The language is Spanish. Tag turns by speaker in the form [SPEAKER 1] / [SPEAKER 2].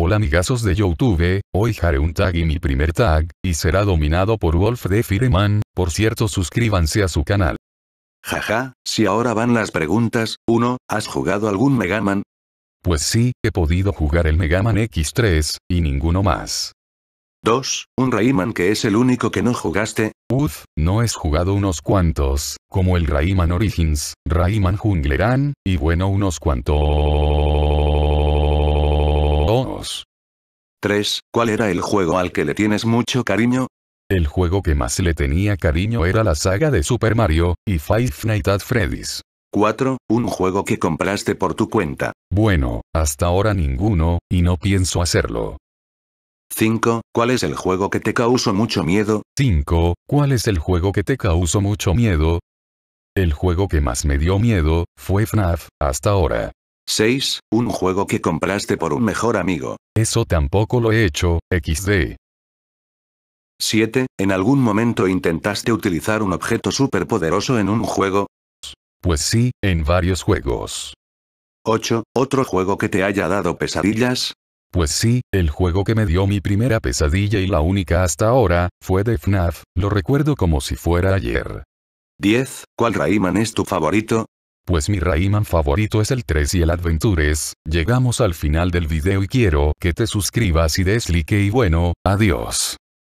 [SPEAKER 1] Hola amigazos de Youtube, hoy haré un tag y mi primer tag, y será dominado por Wolf de Fireman, por cierto suscríbanse a su canal. Jaja, si ahora van las preguntas, 1. ¿Has jugado algún Megaman? Pues sí, he podido jugar el Megaman X3, y ninguno más. 2. ¿Un Rayman que es el único que no jugaste? Uf, no he jugado unos cuantos, como el Rayman Origins, Rayman Jungleran, y bueno unos cuantos... 3. ¿Cuál era el juego al que le tienes mucho cariño? El juego que más le tenía cariño era la saga de Super Mario, y Five Nights at Freddy's. 4. Un juego que compraste por tu cuenta. Bueno, hasta ahora ninguno, y no pienso hacerlo. 5. ¿Cuál es el juego que te causó mucho miedo? 5. ¿Cuál es el juego que te causó mucho miedo? El juego que más me dio miedo, fue FNAF, hasta ahora. 6. Un juego que compraste por un mejor amigo. Eso tampoco lo he hecho, XD. 7. ¿En algún momento intentaste utilizar un objeto superpoderoso en un juego? Pues sí, en varios juegos. 8. ¿Otro juego que te haya dado pesadillas? Pues sí, el juego que me dio mi primera pesadilla y la única hasta ahora, fue de FNAF, lo recuerdo como si fuera ayer. 10. ¿Cuál Rayman es tu favorito? pues mi Rayman favorito es el 3 y el Adventures, llegamos al final del video y quiero que te suscribas y des like y bueno, adiós.